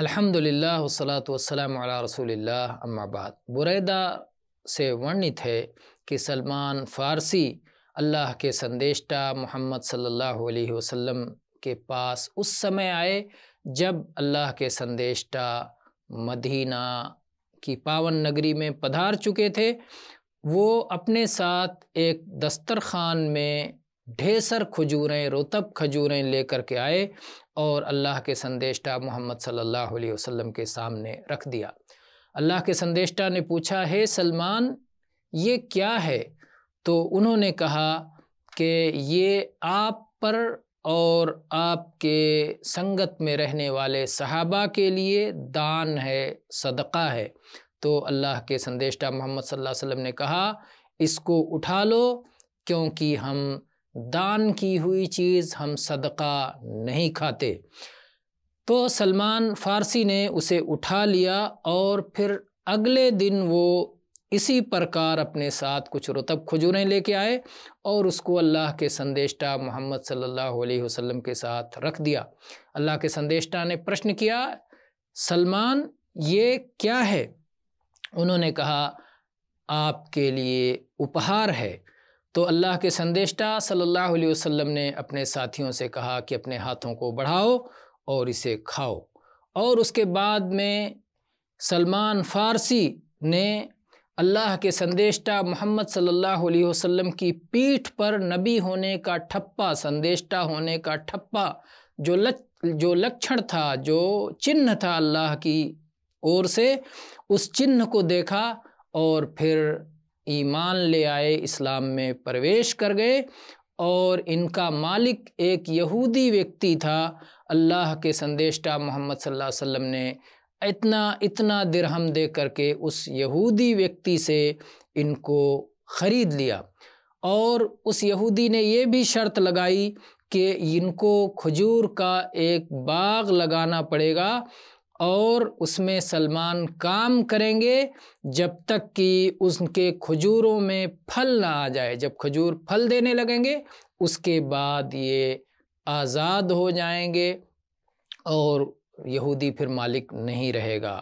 अल्हम्दुलिल्लाह वसलात वसलाम अला रसूलिल्लाह अम्माबाद बुरैदा से वर्णित है कि सलमान फ़ारसी अल्लाह के संदेशा मोहम्मद सल्लल्लाहु अलैहि वसल्लम के पास उस समय आए जब अल्लाह के संदेशा मदीना की पावन नगरी में पधार चुके थे वो अपने साथ एक दस्तरखान में ढेसर खजूरें रोतब खजूरें लेकर के आए और अल्लाह के संदेशा मोहम्मद सल्लल्लाहु अलैहि वसल्लम के सामने रख दिया अल्लाह के संदेशा ने पूछा हे सलमान ये क्या है तो उन्होंने कहा कि ये आप पर और आपके संगत में रहने वाले सहाबा के लिए दान है सदका है तो अल्लाह के संदेशा मोहम्मद सल्लल्लाहु अलैहि वसल्लम ने कहा इसको उठा लो क्योंकि हम दान की हुई चीज़ हम सदका नहीं खाते तो सलमान फ़ारसी ने उसे उठा लिया और फिर अगले दिन वो इसी प्रकार अपने साथ कुछ रुतब खजूरें लेके आए और उसको अल्लाह के संदेशा मोहम्मद सल्लल्लाहु अलैहि वसल्लम के साथ रख दिया अल्लाह के संदेशा ने प्रश्न किया सलमान ये क्या है उन्होंने कहा आपके लिए उपहार है तो अल्लाह के संदेशा सल्लल्लाहु अलैहि वसल्लम ने अपने साथियों से कहा कि अपने हाथों को बढ़ाओ और इसे खाओ और उसके बाद में सलमान फ़ारसी ने अल्लाह के संदेशा मोहम्मद सल्लल्लाहु अलैहि वसल्लम की पीठ पर नबी होने का ठप्पा संदेशा होने का ठप्पा जो लच जो लक्षण था जो चिन्ह था अल्लाह की ओर से उस चिन्ह को देखा और फिर ईमान ले आए इस्लाम में प्रवेश कर गए और इनका मालिक एक यहूदी व्यक्ति था अल्लाह के संदेशा मोहम्मद सल्लल्लाहु अलैहि वसल्लम ने इतना इतना दिरहम दे करके उस यहूदी व्यक्ति से इनको ख़रीद लिया और उस यहूदी ने यह भी शर्त लगाई कि इनको खजूर का एक बाग लगाना पड़ेगा और उसमें सलमान काम करेंगे जब तक कि उनके खजूरों में फल ना आ जाए जब खजूर फल देने लगेंगे उसके बाद ये आज़ाद हो जाएंगे और यहूदी फिर मालिक नहीं रहेगा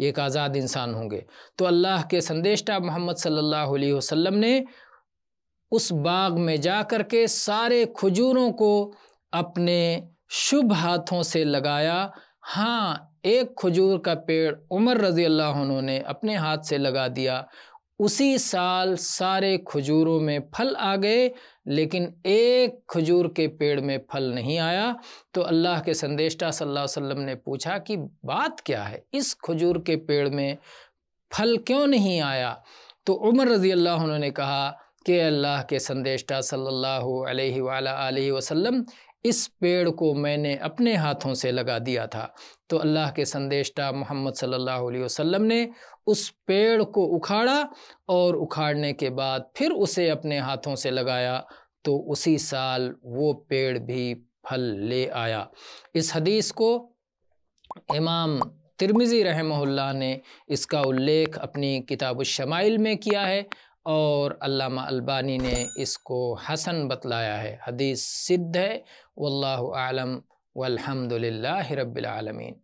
ये एक आज़ाद इंसान होंगे तो अल्लाह के संदेशा मोहम्मद सल्लल्लाहु अलैहि वसल्लम ने उस बाग में जा कर के सारे खजूरों को अपने शुभ हाथों से लगाया हाँ एक खजूर का पेड़ उमर रजी अल्लाह ने अपने हाथ से लगा दिया उसी साल सारे खजूरों में फल आ गए लेकिन एक खजूर के पेड़ में फल नहीं आया तो अल्लाह के संदेशा सल्ला वसम ने पूछा कि बात क्या है इस खजूर के पेड़ में फल क्यों नहीं आया तो उमर रजी अल्लाह उन्होंने कहा कि अल्लाह के संदेशा सल्लल्लाहु अलैहि वसल्लम इस पेड़ को मैंने अपने हाथों से लगा दिया था तो अल्लाह के संदेशा मोहम्मद सल्लल्लाहु अलैहि वसल्लम ने उस पेड़ को उखाड़ा और उखाड़ने के बाद फिर उसे अपने हाथों से लगाया तो उसी साल वो पेड़ भी फल ले आया इस हदीस को इमाम तिरमिज़ी रहमहुल्लाह ने इसका उल्लेख अपनी किताब शमाइल में किया है और अल्लामा अल्बानी ने इसको हसन बतलाया है हदीस सिद्ध है वल्लाह आलम वल्हम्दुलिल्लाहि रब्बिल आलमीन